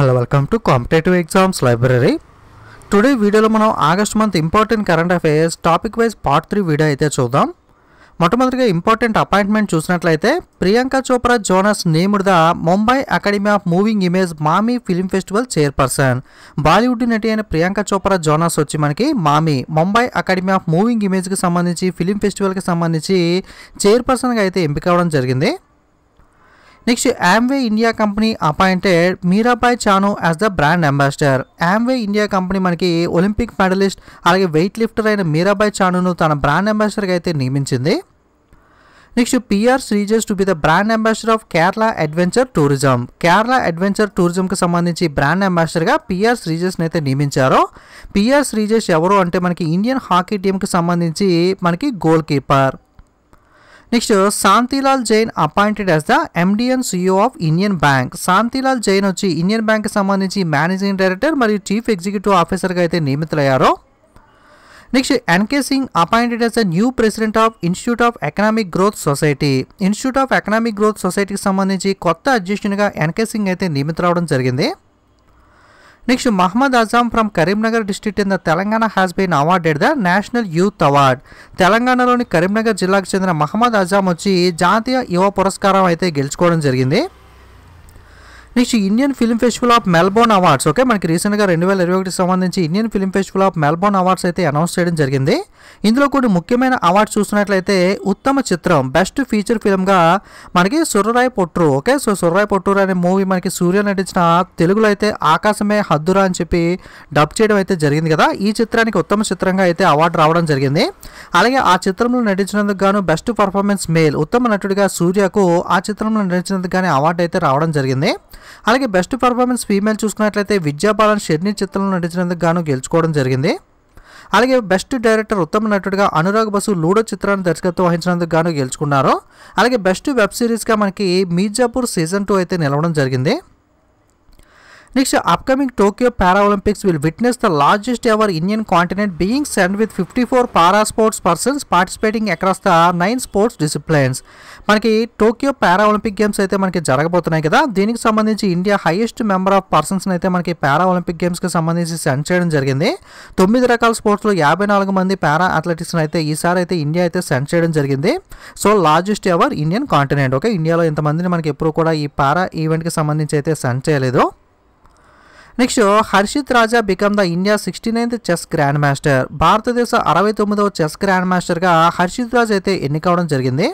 Hello welcome to competitive exams library today వీడియోలో మనం August month important current affairs topic wise part three video అయితే చూద్దాం మొట్టమొదటిగా important appointment చూసినట్లయితే Priyanka Chopra Jonas named the Mumbai academy of moving image MAMI film festival chairperson Bollywood నటి అయిన Priyanka Chopra Jonas వచ్చి మనకి MAMI Mumbai academy of moving ఇమేజ్కి సంబంధించి ఫిలిం ఫెస్టివల్కి సంబంధించి చైర్పర్సన్గా అయితే ఎంపిక అవడం జరిగింది next Amway India company appointed Mirabai Chanu as the brand ambassador Amway India company మనకి ఒలింపిక్ మెడలిస్ట్ అలాగే వెయిట్ లిఫ్టర్ అయిన మీరాబాయ్ చానును తన బ్రాండ్ అంబాసిడర్గా అయితే నియమించింది next PR Sreejesh to be the brand ambassador of Kerala adventure tourism Kerala adventure టూరిజంకి సంబంధించి బ్రాండ్ అంబాసిడర్గా పిఆర్ శ్రీజస్ని అయితే నియమించారు పిఆర్ శ్రీజస్ ఎవరు అంటే మనకి ఇండియన్ హాకీ టీంకి సంబంధించి మనకి goal keeper next Shantilal Jain appointed as the MD and CEO of Indian bank Shantilal Jain వచ్చి ఇండియన్ బ్యాంక్కి సంబంధించి మేనేజింగ్ డైరెక్టర్ మరియు చీఫ్ ఎగ్జిక్యూటివ్ ఆఫీసర్గా అయితే నియమితులయ్యారు next NK Singh appointed as the new president of institute of economic growth society institute of economic growth సొసైటీకి సంబంధించి కొత్త అధ్యక్షునిగా ఎన్కే సింగ్ అయితే రావడం జరిగింది next Mohammed Azam from Karimnagar district in the Telangana has been awarded the national youth award తెలంగాణలోని కరీంనగర్ జిల్లాకు చెందిన మహమ్మద్ అజామ్ వచ్చి జాతీయ యువ పురస్కారం అయితే గెలుచుకోవడం జరిగింది next Indian film festival of Melbourne awards okay మనకి రీసెంట్గా రెండు వేల ఇరవై ఒకటికి సంబంధించి Indian film festival of Melbourne awards అయితే అనౌన్స్ చేయడం జరిగింది ఇందులో కొన్ని ముఖ్యమైన అవార్డ్స్ చూసినట్లయితే ఉత్తమ చిత్రం బెస్ట్ ఫీచర్ ఫిల్మ్గా మనకి సుర్రరాయ్ పొట్రు ఓకే సో సుర్రరాయ్ పొట్టూరు అనే మూవీ మనకి సూర్య నటించిన తెలుగులో అయితే ఆకాశమే హద్దురా అని చెప్పి డబ్ చేయడం అయితే జరిగింది కదా ఈ చిత్రానికి ఉత్తమ చిత్రంగా అయితే అవార్డు రావడం జరిగింది అలాగే ఆ చిత్రంలో నటించినందుకు గాను బెస్ట్ పర్ఫార్మెన్స్ మేల్ ఉత్తమ నటుడిగా సూర్యకు ఆ చిత్రంలో నటించినందుకు గానీ అవార్డు అయితే రావడం జరిగింది అలాగే బెస్ట్ పర్ఫార్మెన్స్ ఫీమేల్ చూసుకున్నట్లయితే విద్యా బాలన్ షెర్ని చిత్రంలో నటించినందుకు గాను గెలుచుకోవడం జరిగింది అలాగే బెస్ట్ డైరెక్టర్ ఉత్తమ నటుడిగా అనురాగ్ బసు లూడో చిత్రాన్ని దర్శకత్వం వహించినందుకు గాను గెలుచుకున్నారు అలాగే బెస్ట్ వెబ్ సిరీస్గా మనకి మీర్జాపూర్ సీజన్ టూ అయితే నిలవడం జరిగింది next Tokyo upcoming Tokyo will witness the largest ever Indian continent being send with fifty four para sports persons participating across the nine sports disciplines మనకి టోక్యో పారాలింపిక్ గేమ్స్ అయితే మనకి జరగబోతున్నాయి కదా దీనికి సంబంధించి India highest member of persons అయితే మనకి Paralympic గేమ్స్కి సంబంధించి సెండ్ చేయడం జరిగింది తొమ్మిది రకాల స్పోర్ట్స్లో యాభై నాలుగు మంది పారా అథ్లెటిక్స్ని అయితే ఈసారి అయితే ఇండియా అయితే సెండ్ చేయడం జరిగింది so largest ever Indian continent okay ఇండియాలో ఇంతమందిని మనకి ఎప్పుడు కూడా ఈ పారా ఈవెంట్కి సంబంధించి అయితే సెండ్ చేయలేదు next Harshit Raja become the India sixty ninth chess grand master భారతదేశ అరవై తొమ్మిదవ చెస్ గ్రాండ్ మాస్టర్గా హర్షిత్ రాజ్ అయితే ఎన్నికవడం జరిగింది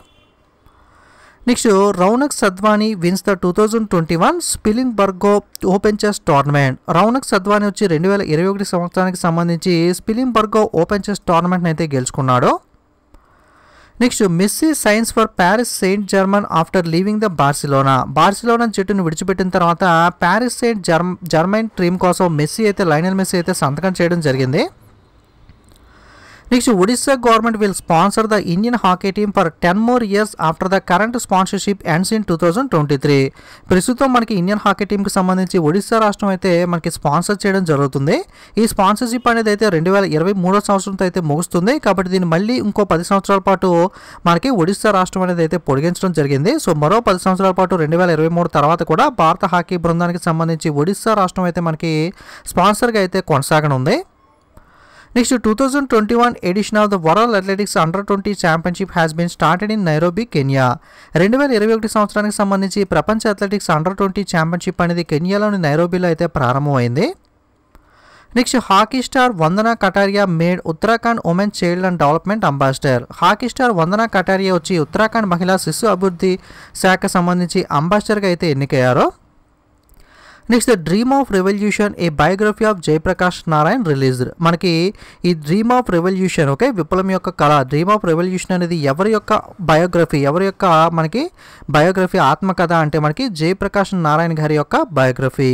next Raunak Sadhwani wins the two thousand twenty one Spilimbergo open chess tournament Raunak Sadhwani వచ్చి రెండు వేల ఇరవై ఒకటి సంవత్సరానికి సంబంధించి స్పిలింగ్ బర్గో ఓపెన్ చెస్ టోర్నమెంట్ని అయితే గెలుచుకున్నాడు next Messi signs for Paris Saint Germain after leaving the Barcelona Barcelona జట్టును విడిచిపెట్టిన తర్వాత ప్యారిస్ సెయింట్ జర్మ్ జర్మన్ ట్రీమ్ కోసం మెస్సీ అయితే లైనల్ మెస్సీ అయితే సంతకం చేయడం జరిగింది Next, Odisha government will sponsor the Indian hockey team for 10 more years after the current two ends twenty three ప్రస్తుతం మనకి ఇండియన్ హాకీ టీంకి సంబంధించి ఒడిశా రాష్ట్రం అయితే మనకి స్పాన్సర్ చేయడం జరుగుతుంది ఈ స్పాన్సర్షిప్ అనేది అయితే రెండు వేల ఇరవై మూడో సంవత్సరంతో అయితే ముగుస్తుంది కాబట్టి దీన్ని మళ్ళీ ఇంకో పది సంవత్సరాల పాటు మనకి ఒడిశా రాష్ట్రం అనేది అయితే పొడిగించడం జరిగింది సో మరో పది సంవత్సరాల పాటు రెండు వేల ఇరవై మూడు తర్వాత కూడా భారత హాకీ బృందానికి సంబంధించి ఒడిశా రాష్ట్రం అయితే మనకి స్పాన్సర్గా అయితే కొనసాగనుంది next twenty one edition of the world athletics under twenty championship has been started in Nairobi, Kenya రెండు వేల ఇరవై ఒకటి సంవత్సరానికి సంబంధించి ప్రపంచ అథ్లెటిక్స్ అండర్ ట్వంటీ ఛాంపియన్షిప్ అనేది కెన్యాలోని నైరోబీలో అయితే ప్రారంభమైంది next hockey star Vandana Kataria made Uttarakhand women child and development ambassador hockey star Vandana Kataria వచ్చి ఉత్తరాఖండ్ మహిళా శిశు అభివృద్ధి శాఖ సంబంధించి అంబాసిడర్గా అయితే ఎన్నికయ్యారు next the dream of revolution a biography of Jayaprakash Narayan released మనకి ఈ డ్రీమ్ ఆఫ్ రెవల్యూషన్ ఓకే విప్లవం యొక్క కళ డ్రీమ్ ఆఫ్ రెవల్యూషన్ అనేది ఎవరి యొక్క బయోగ్రఫీ ఎవరి యొక్క మనకి బయోగ్రఫీ ఆత్మకథ అంటే మనకి జయప్రకాష్ నారాయణ్ గారి యొక్క biography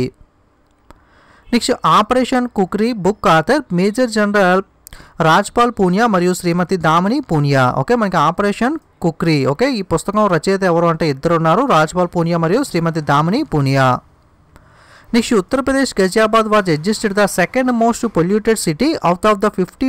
next operation Kukri book author major general Rajpal Punia మరియు శ్రీమతి దామిని పూనియా ఓకే మనకి ఆపరేషన్ కుక్రీ ఓకే ఈ పుస్తకం రచయిత ఎవరు అంటే ఇద్దరు ఉన్నారు రాజ్పాల్ పూనియా మరియు Shrimati Damini Punia next Uttar Pradesh Ghaziabad was adjusted the second most polluted city out of the fifty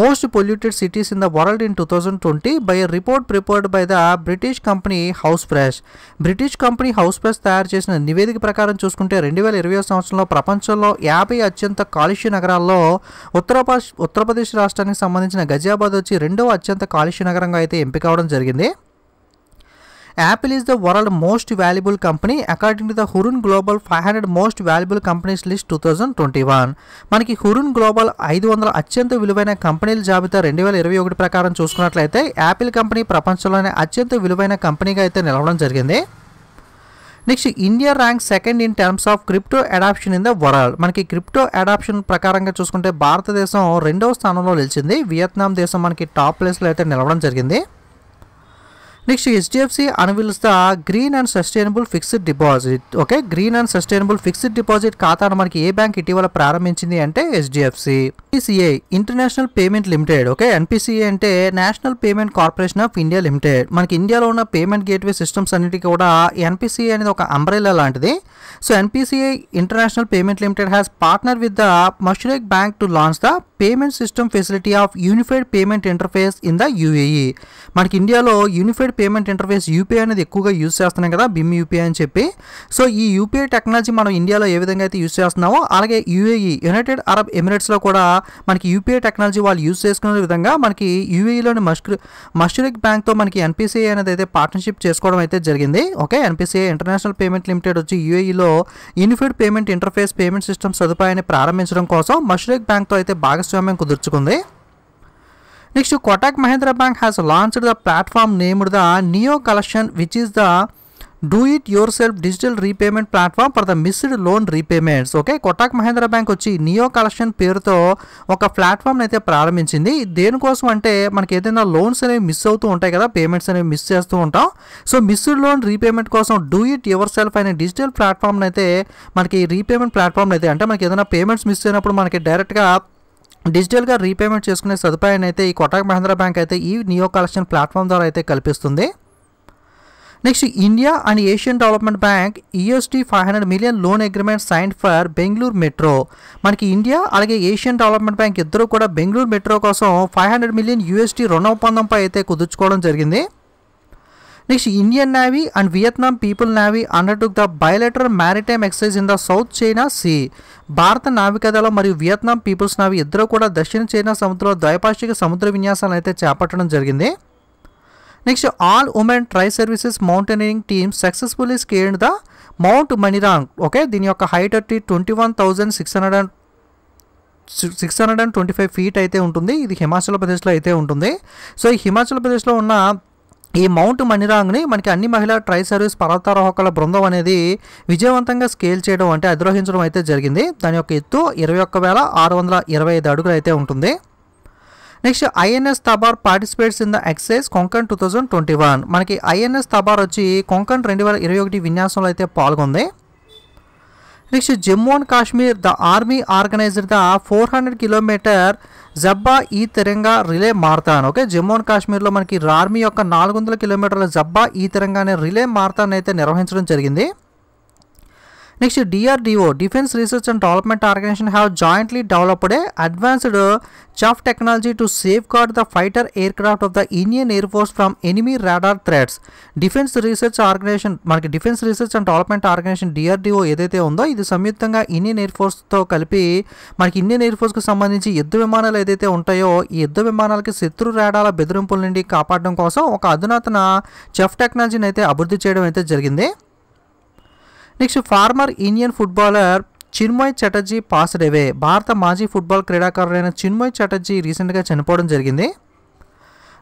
most polluted cities in the world in two thousand twenty by report prepared by the British company House Fresh British company House Fresh తయారు చేసిన నివేదిక ప్రకారం చూసుకుంటే రెండు వేల ఇరవై సంవత్సరంలో ప్రపంచంలో యాభై అత్యంత కాలుష్య నగరాల్లో ఉత్తరప్రదేశ్ ఉత్తరప్రదేశ్ రాష్ట్రానికి సంబంధించిన గజియాబాద్ వచ్చి రెండవ అత్యంత కాలుష్య నగరంగా అయితే ఎంపిక ఎంపికవడం జరిగింది Apple is the most valuable company according to the Hurun global five hundred most valuable companies list two thousand twenty one మనకి హురున్ గ్లోబల్ ఐదు వందల అత్యంత విలువైన కంపెనీల జాబితా రెండు వేల ఇరవై ఒకటి ప్రకారం చూసుకున్నట్లయితే యాపిల్ కంపెనీ ప్రపంచంలోనే అత్యంత విలువైన కంపెనీగా అయితే నిలవడం జరిగింది next India rank second in terms of crypto adoption in the world మనకి క్రిప్టో అడాప్షన్ ప్రకారంగా చూసుకుంటే భారతదేశం రెండవ స్థానంలో నిలిచింది వియత్నాం దేశం మనకి టాప్ ప్లేస్లో అయితే నిలవడం జరిగింది next HDFC unveils the green and sustainable fixed deposit okay green and sustainable fixed deposit ఖాతాను మనకి ఏ బ్యాంక్ ఇటీవల ప్రారంభించింది అంటే HDFC PCI international payment limited okay NPCI అంటే national payment corporation of India limited మనకి ఇండియాలో ఉన్న పేమెంట్ గేట్వే సిస్టమ్స్ అన్నిటికీ కూడా ఎన్పిసిఐ అనేది ఒక అంబ్రెలా లాంటిది so NPCI international payment limited has partner with the Mashreq bank to launch the payment system facility of unified payment interface in the UAE మనకి ఇండియాలో యూనిఫైడ్ పేమెంట్ ఇంటర్ఫేస్ యూపీఐ అనేది ఎక్కువగా use చేస్తున్నాం కదా బిమ్ UPI అని చెప్పి so ఈ UPI technology మనం ఇండియాలో ఏ విధంగా అయితే యూస్ చేస్తున్నామో అలాగే యూఏఈ యునైటెడ్ అరబ్ ఎమిరేట్స్లో కూడా మనకి యూపీఐ టెక్నాలజీ వాళ్ళు యూస్ చేసుకునే విధంగా మనకి యూఏఈలోని మష్కర్ మష్రిక్ బ్యాంక్తో మనకి ఎన్పిసిఐ అనేది అయితే పార్ట్నర్షిప్ చేసుకోవడం అయితే జరిగింది okay NPCI international payment limited వచ్చి యూఏఈలో unified payment interface payment system సదుపాయాన్ని ప్రారంభించడం కోసం మష్రిక్ బ్యాంక్తో అయితే భాగస్వామ్యం భాగస్వామ్యం కుదుర్చుకుంది next Kotak Mahindra bank has launched the platform named the neo collection which is the do it yourself digital repayment platform for the missed loan repayments okay Kotak Mahindra bank వచ్చి neo collection పేరుతో ఒక ప్లాట్ఫామ్ని అయితే ప్రారంభించింది దేనికోసం అంటే మనకి ఏదైనా లోన్స్ అనేవి మిస్ అవుతూ ఉంటాయి కదా పేమెంట్స్ అనేవి మిస్ చేస్తూ ఉంటాం సో మిస్డ్ లోన్ రీపేమెంట్ కోసం డూ ఇట్ యువర్ సెల్ఫ్ అనే డిజిటల్ ప్లాట్ఫామ్ని అయితే మనకి రీపేమెంట్ ప్లాట్ఫామ్ అయితే అంటే మనకి ఏదైనా పేమెంట్స్ మిస్ అయినప్పుడు మనకి డైరెక్ట్గా డిజిటల్గా రీపేమెంట్ చేసుకునే సదుపాయాన్ని అయితే ఈ కొటాక్ మహేంద్ర బ్యాంక్ అయితే ఈ నియో కలెక్షన్ ప్లాట్ఫామ్ ద్వారా అయితే కల్పిస్తుంది next India and Asian development bank ఈఎస్టీ five hundred million loan agreement sign for Bengaluru metro మనకి ఇండియా అలాగే ఏషియన్ డెవలప్మెంట్ బ్యాంక్ ఇద్దరు కూడా బెంగళూరు మెట్రో కోసం ఫైవ్ హండ్రెడ్ మిలియన్ యూఎస్టీ రుణ ఒప్పందంపై అయితే కుదుర్చుకోవడం జరిగింది next Indian Navy and Vietnam people Navy undertook the bilateral maritime exercise in the South China Sea భారత నావికాదళం మరియు వియత్నాం పీపుల్స్ నావి ఇద్దరు కూడా దక్షిణ చైనా సముద్రంలో ద్వైపాక్షిక సముద్ర విన్యాసాలను అయితే చేపట్టడం జరిగింది next all women tri services mountaineering team successfully scaled the Mount Manirang okay దీని యొక్క హైట్ వచ్చి twenty one thousand six hundred and six hundred and twenty five feet అయితే ఉంటుంది ఇది హిమాచల్ ప్రదేశ్లో అయితే ఉంటుంది సో ఈ హిమాచల్ ప్రదేశ్లో ఉన్న ఈ మౌంట్ మణిరాంగ్ని మనకి అన్ని మహిళా ట్రై సర్వీస్ పర్వతారోహకుల బృందం అనేది విజయవంతంగా స్కేల్ చేయడం అంటే అధిరోహించడం అయితే జరిగింది దాని యొక్క ఎత్తు ఇరవై ఒక్క వేల ఆరు వందల ఇరవై ఐదు అడుగులు అయితే ఉంటుంది next INS Tabar participates in the exercise Konkan two thousand twenty one మనకి ఐఎన్ఎస్ తబార్ వచ్చి కొంకన్ రెండు వేల ఇరవై ఒకటి విన్యాసంలో అయితే పాల్గొంది next Jammu and Kashmir the army organiser the four hundred kilometre Jazba e Tiranga relay marathon okay Jammu and కాశ్మీర్లో మనకి ఆర్మీ యొక్క నాలుగు వందల కిలోమీటర్ల జబ్బా ఈ తెరంగానే రిలే మారతాన్ అయితే నిర్వహించడం జరిగింది next DRDO defence research and development organisation have jointly developed advanced chaff technology to safeguard the fighter aircraft of the Indian air force from enemy radar threats defence research organisation మనకి defence research and development organisation DRDO ఏదైతే ఉందో ఇది సంయుక్తంగా Indian air ఫోర్స్తో కలిపి మనకి Indian air ఫోర్స్కి సంబంధించి యుద్ధ విమానాలు ఏదైతే ఉంటాయో ఈ యుద్ధ విమానాలకి శత్రు రాడాల బెదిరింపుల నుండి కాపాడడం కోసం ఒక అధునాతన చెఫ్ టెక్నాలజీని అయితే అభివృద్ధి చేయడం అయితే జరిగింది next former Indian footballer Chinmay Chatterjee passed away భారత మాజీ ఫుట్బాల్ క్రీడాకారుడైన చిన్మయ్ చటర్జీ రీసెంట్గా చనిపోవడం జరిగింది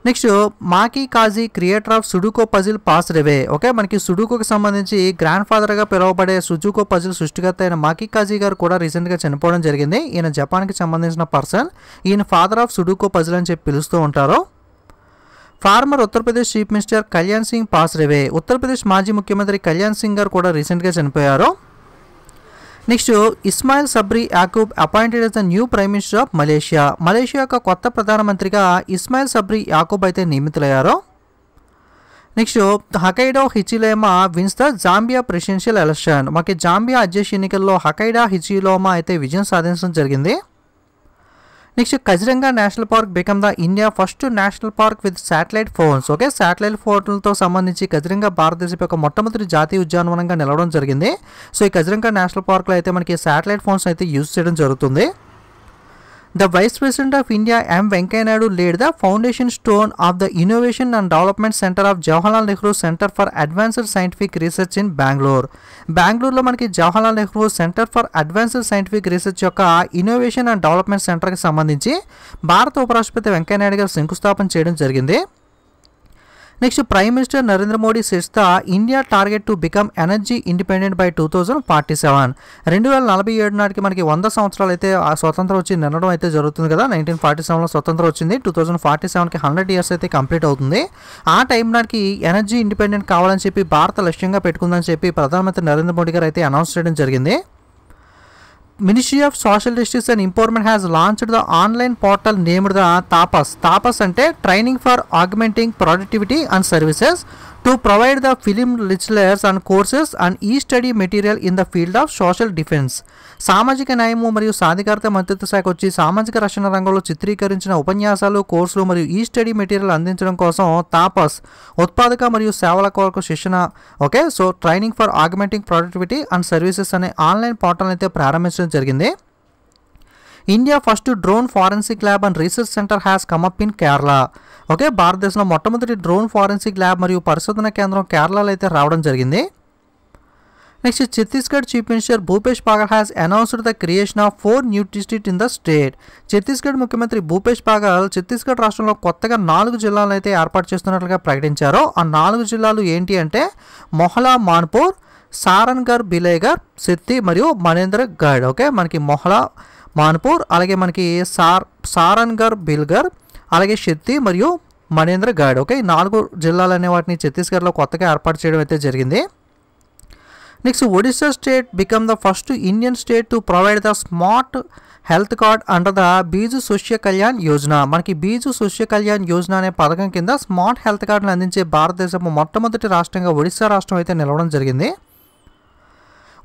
next Maki Kaji creator of sudoku puzzle passes away okay మనకి సుడుకోకి సంబంధించి గ్రాండ్ ఫాదర్గా పిలువబడే సుజుకో పజిల్ సృష్టికర్త అయిన మాకీ కాజీ గారు కూడా రీసెంట్గా చనిపోవడం జరిగింది ఈయన జపాన్కి సంబంధించిన పర్సన్ ఈయన ఫాదర్ ఆఫ్ సుడుకో పజిల్ అని చెప్పి పిలుస్తూ ఉంటారు farmer Uttar Pradesh chief minister Kalyan Singh pass రేవే Uttar Pradesh మాజీ ముఖ్యమంత్రి కళ్యాణ్ సింగ్ గారు కూడా రీసెంట్గా చనిపోయారు next Ismail సబ్రి Yakub appointed yes the new prime minister of Malaysia Malaysia యొక్క కొత్త ప్రధానమంత్రిగా ఇస్మాయిల్ సబ్రి యాకూబ్ అయితే నియమితులయ్యారు next హకైడా హిచిలేమా wins the Zambia presidential election మాకి జాంబియా అధ్యక్ష ఎన్నికల్లో హకైడా హిచిలోమా అయితే విజయం సాధించడం జరిగింది next కజిరంగా national park become the India first national park with satellite phones okay satellite ఫోన్లతో సంబంధించి కజిరంగా భారతదేశం యొక్క మొట్టమొదటి జాతీయ ఉద్యానవనంగా నిలవడం జరిగింది సో ఈ కజిరంగా నేషనల్ పార్క్లో అయితే మనకి శాటిలైట్ ఫోన్స్ అయితే యూజ్ చేయడం జరుగుతుంది the vice president of India M Venkaiah Naidu laid the foundation stone of the innovation and development centre of Jawaharlal Nehru centre for advanced scientific research in Bengaluru బెంగళూరులో మనకి Jawaharlal Nehru centre for advanced scientific research యొక్క innovation and development సెంటర్కి సంబంధించి భారత ఉపరాష్ట్రపతి వెంకయ్యనాయుడు గారు శంకుస్థాపన చేయడం జరిగింది next prime minister Narendra Modi శిస్త India target to become energy independent by two thousand forty seven రెండు వేల నలభై ఏడు నాటికి మనకి వంద సంవత్సరాలు అయితే ఆ స్వతంత్రం వచ్చి నిన్నడం అయితే జరుగుతుంది కదా నైన్టీన్ ఫార్టీ సెవెన్లో స్వతంత్రం వచ్చింది టూ థౌజండ్ ఫార్టీ సెవెన్కి హండ్రెడ్ ఇయర్స్ అయితే కంప్లీట్ అవుతుంది ఆ టైం నాటికి ఎనర్జీ ఇండిపెండెంట్ కావాలని చెప్పి భారత లక్ష్యంగా పెట్టుకుందని చెప్పి ప్రధానమంత్రి నరేంద్ర మోడీ గారు అయితే అనౌన్స్ చేయడం జరిగింది Ministry of Social Justice and Empowerment has launched the online portal named the TAPAS. TAPAS and Training for Augmenting Productivity and Services to provide the film lectures and courses and e study material in the field of social defence సామాజిక న్యాయము మరియు సాధికారత మంత్రిత్వ శాఖ వచ్చి సామాజిక రక్షణ రంగంలో చిత్రీకరించిన ఉపన్యాసాలు కోర్సులు మరియు ఈ స్టడీ మెటీరియల్ అందించడం కోసం తాపస్ ఉత్పాదక మరియు సేవల కొరకు శిక్షణ okay so training for augmenting productivity and services అనే ఆన్లైన్ పోర్టల్ అయితే ప్రారంభించడం జరిగింది India first drone forensic lab and research centre has come up in Kerala okay భారతదేశంలో మొట్టమొదటి డ్రోన్ ఫారెన్సిక్ ల్యాబ్ మరియు పరిశోధన కేంద్రం కేరళలో అయితే రావడం జరిగింది next Chhattisgarh chief minister Bhupesh Baghel has announced the creation of four new district in the state Chhattisgarh ముఖ్యమంత్రి భూపేష్ బాగల్ ఛత్తీస్గఢ్ రాష్ట్రంలో కొత్తగా నాలుగు జిల్లాలను అయితే ఏర్పాటు చేస్తున్నట్లుగా ప్రకటించారు ఆ నాలుగు జిల్లాలు ఏంటి అంటే మొహలా మాన్పూర్ సారన్గర్ బిలేగర్ సిత్తి మరియు మనేంద్రగఢ్ ఓకే మనకి మొహలా మాన్పూర్ అలాగే మనకి సార్ సారన్గర్ బిల్గర్ అలాగే షెత్తి మరియు మణేంద్ర గాడ్ ఓకే నాలుగు జిల్లాలు అనే వాటిని ఛత్తీస్గఢ్లో కొత్తగా ఏర్పాటు చేయడం అయితే జరిగింది next Odisha state become the first Indian state to provide the smart health card under the Biju Swasthya Kalyan Yojana మనకి బీజు సుష్య కళ్యాణ్ యోజన అనే పథకం కింద స్మార్ట్ హెల్త్ కార్డును అందించే భారతదేశం మొట్టమొదటి రాష్ట్రంగా ఒడిశా రాష్ట్రం అయితే నిలవడం జరిగింది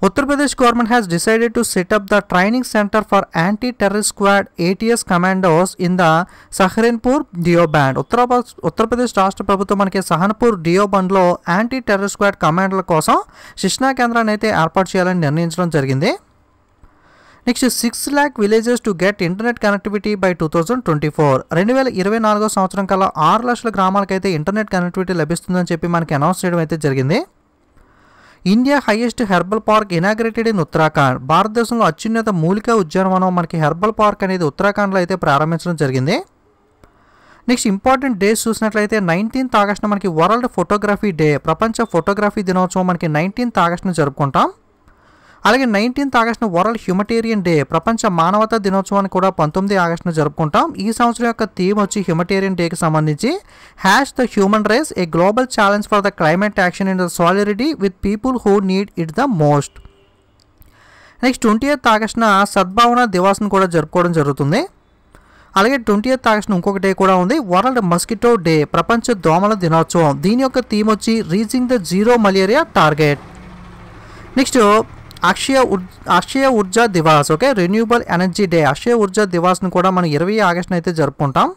Uttar Pradesh government has has to to set up the training center for anti-terrorist squad ATS commandos in the Saharanpur Dio Uttar Pradesh రాష్ట్ర ప్రభుత్వం మనకి సహన్పూర్ డియో బండ్లో యాంటీ టెర్రర్ స్క్వాడ్ కమాండర్ల కోసం శిక్షణా కేంద్రాన్ని అయితే ఏర్పాటు చేయాలని నిర్ణయించడం జరిగింది next six lakh villages to get internet connectivity by two thousand twenty four రెండు వేల ఇరవై నాలుగో సంవత్సరం కల్లా ఆరు లక్షల గ్రామాలకైతే ఇంటర్నెట్ కనెక్టివిటీ లభిస్తుందని చెప్పి మనకి అనౌన్స్ చేయడం అయితే జరిగింది India highest herbal park inaugurated in Uttarakhand భారతదేశంలో అత్యున్నత మూలిక ఉద్యానవనం మనకి హెర్బల్ పార్క్ అనేది ఉత్తరాఖండ్లో అయితే ప్రారంభించడం జరిగింది నెక్స్ట్ ఇంపార్టెంట్ డేస్ చూసినట్లయితే నైన్టీన్త్ ఆగస్టున మనకి వరల్డ్ ఫోటోగ్రఫీ డే ప్రపంచ ఫోటోగ్రఫీ దినోత్సవం మనకి నైన్టీన్త్ ఆగస్టును జరుపుకుంటాం అలాగే నైన్టీన్త్ ఆగస్టున వరల్డ్ హ్యూమటేరియన్ డే ప్రపంచ మానవతా దినోత్సవాన్ని కూడా పంతొమ్మిది ఆగస్టున జరుపుకుంటాం ఈ సంవత్సరం యొక్క థీమ్ వచ్చి హ్యూమటేరియన్ డేకి సంబంధించి hash the human race a global challenge for the climate action in the solidity with people who need it the most next twenty eighth ఆగస్టున సద్భావన దివాస్ను కూడా జరుపుకోవడం జరుగుతుంది అలాగే ట్వంటీ ఎయిత్ ఆగస్టున ఇంకొక డే కూడా ఉంది వరల్డ్ మస్కిటో డే ప్రపంచ దోమల దినోత్సవం దీని యొక్క థీమ్ వచ్చి reaching the zero malaria target next ఉర్ Akshay Urja Diwas okay renewable energy day Akshay Urja దివాస్ను కూడా మనం ఇరవై ఆగస్టుని అయితే జరుపుకుంటాం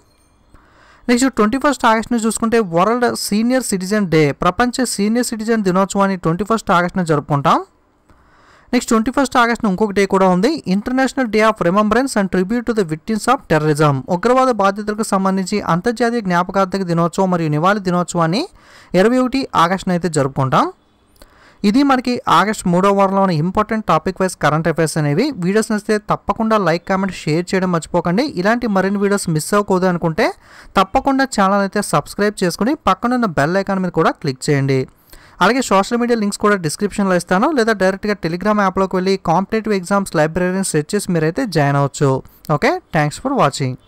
నెక్స్ట్ ట్వంటీ ఫస్ట్ ఆగస్ట్ని చూసుకుంటే వరల్డ్ సీనియర్ సిటిజన్ డే ప్రపంచ సీనియర్ సిటిజన్ దినోత్సవాన్ని ట్వంటీ ఫస్ట్ ఆగస్ట్ని జరుపుకుంటాం నెక్స్ట్ ట్వంటీ ఫస్ట్ ఆగస్ట్ను ఇంకొక డే కూడా ఉంది international day of remembrance and tribute to the victims of terrorism ఉగ్రవాద బాధితులకు సంబంధించి అంతర్జాతీయ జ్ఞాపకార్థక దినోత్సవం మరియు నివాళి దినోత్సవాన్ని ఇరవై ఒకటి ఆగస్టున అయితే జరుపుకుంటాం ఇది మనకి ఆగస్ట్ మూడో వారంలో ఉన్న important topic wise current affairs అనేవి వీడియోస్ నచ్చితే తప్పకుండా లైక్ కామెంట్ షేర్ చేయడం మర్చిపోకండి ఇలాంటి మరిన్ని వీడియోస్ మిస్ అవ్వకూడదు అనుకుంటే తప్పకుండా ఛానల్ అయితే సబ్స్క్రైబ్ చేసుకుని పక్కనున్న బెల్ ఐకాన్ మీద కూడా క్లిక్ చేయండి అలాగే సోషల్ మీడియా లింక్స్ కూడా డిస్క్రిప్షన్లో ఇస్తాను లేదా డైరెక్ట్గా టెలిగ్రామ్ యాప్లోకి వెళ్ళి కాంపిటేటివ్ ఎగ్జామ్స్ లైబ్రరీని సెర్చ్ చేసి మీరైతే జాయిన్ అవ్వచ్చు ఓకే థ్యాంక్స్ ఫర్ వాచింగ్